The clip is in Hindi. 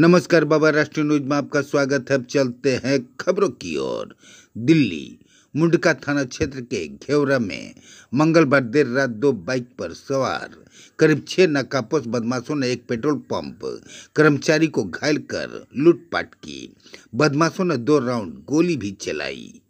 नमस्कार बाबा राष्ट्रीय न्यूज में आपका स्वागत है अब चलते हैं खबरों की ओर दिल्ली मुंडका थाना क्षेत्र के घेवरा में मंगलवार देर रात दो बाइक पर सवार करीब छह नकापोस बदमाशों ने एक पेट्रोल पंप कर्मचारी को घायल कर लूटपाट की बदमाशों ने दो राउंड गोली भी चलाई